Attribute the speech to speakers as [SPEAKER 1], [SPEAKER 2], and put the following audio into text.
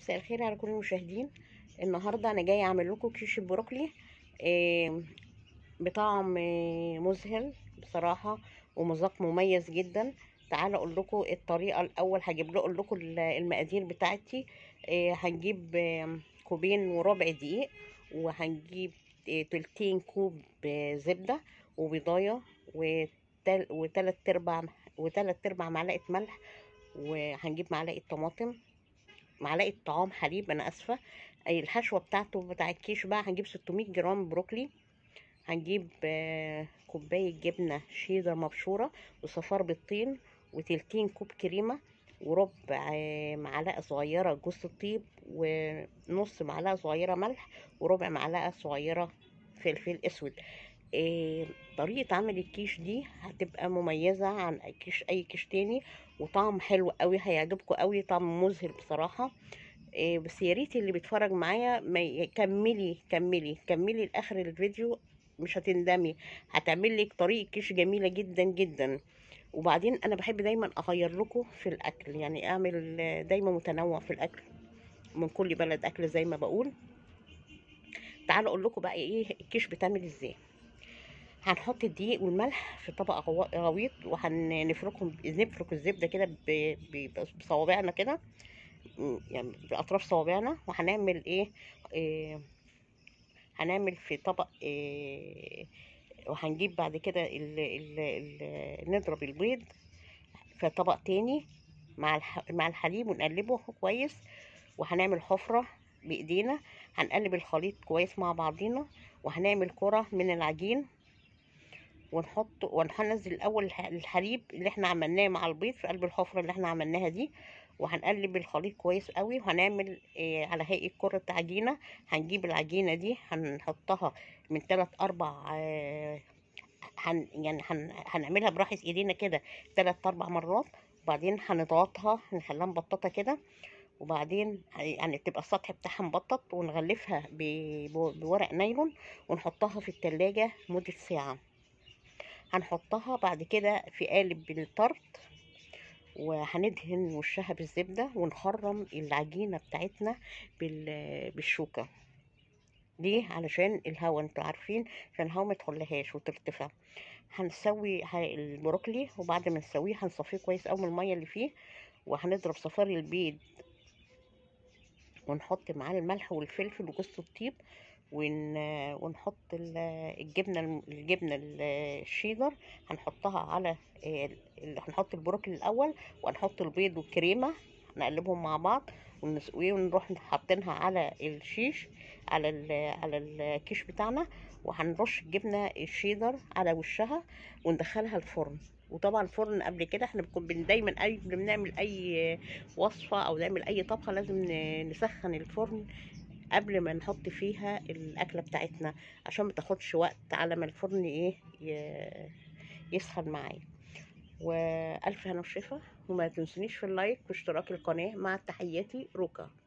[SPEAKER 1] مساء الخير على كل المشاهدين النهارده انا جايه اعمل لكم كيش بروكلي بطعم مذهل بصراحه ومذاق مميز جدا تعالى اقول لكم الطريقه الاول هجيب لكم لكم المقادير بتاعتي آه، هنجيب كوبين وربع دقيق وهنجيب آه، تلتين كوب آه، زبده وبيضايه وثلاث ارباع وثلاث ارباع معلقه ملح وهنجيب معلقه طماطم معلقه طعام حليب انا اسفه الحشوه بتاعته بتاع الكيش بقى هنجيب 600 جرام بروكلي هنجيب آه، كوبايه جبنه شيدر مبشوره وصفار بالطين وتلتين كوب كريمه وربع آه، معلقه صغيره جوز الطيب ونص معلقه صغيره ملح وربع معلقه صغيره فلفل اسود آه، طريقة عمل الكيش دي هتبقى مميزة عن أي كيش أي كيش تاني وطعم حلو قوي هيعجبكم قوي طعم مذهل بصراحة آه، بس يا ريت اللي بيتفرج معايا ما يكملي كملي كملي لآخر الفيديو مش هتندمي هتعمل لك طريقة كيش جميلة جدا جدا وبعدين أنا بحب دايما أغير لكم في الأكل يعني أعمل دايما متنوع في الأكل من كل بلد أكل زي ما بقول تعالوا أقول لكم بقى إيه الكيش بتعمل إزاي هنحط الدقيق والملح في طبق غويط وهنفركهم نفرك الزبده كده بصوابعنا كده يعني باطراف صوابعنا وهنعمل ايه, إيه هنعمل في طبق إيه وهنجيب بعد كده نضرب البيض في طبق تاني مع مع الحليب ونقلبه كويس وهنعمل حفره بايدينا هنقلب الخليط كويس مع بعضينا وهنعمل كره من العجين ونحط وهنزل الاول الحليب اللي احنا عملناه مع البيض في قلب الحفره اللي احنا عملناها دي وهنقلب الخليط كويس قوي وهنعمل ايه على هيئه كره عجينه هنجيب العجينه دي هنحطها من ثلاث اربع آه هن يعني هن هنعملها براحه ايدينا كده ثلاث اربع مرات وبعدين هنضغطها نخليها مبططه كده وبعدين يعني تبقى السطح بتاعها مبطط ونغلفها بورق نايلون ونحطها في التلاجة مدة ساعة هنحطها بعد كده في قالب بالطرد وهندهن وشها بالزبدة ونخرم العجينة بتاعتنا بالشوكة ليه علشان الهوا انتوا عارفين عشان الهوا ما تخليهاش وترتفع هنسوي البروكلي وبعد ما نسويه هنصفيه كويس قوي من الميه اللي فيه وهنضرب صفار البيض ونحط معاه الملح والفلفل وجوز الطيب ون... ونحط الجبنه الجبنه الشيدر هنحطها على هنحط البروكلي الاول وهنحط البيض والكريمه نقلبهم مع بعض ونسقيه ونروح حاطينها على الشيش على ال على الكيش بتاعنا وهنرش الجبنه الشيدر على وشها وندخلها الفرن وطبعا الفرن قبل كده احنا بنكون دايما اي بنعمل اي وصفه او نعمل اي طبخه لازم نسخن الفرن قبل ما نحط فيها الاكله بتاعتنا عشان ما تاخدش وقت على ما الفرن ايه يسخن معايا والف هنا وشفا وما تنسونيش في اللايك واشتراك القناه مع تحياتي روكا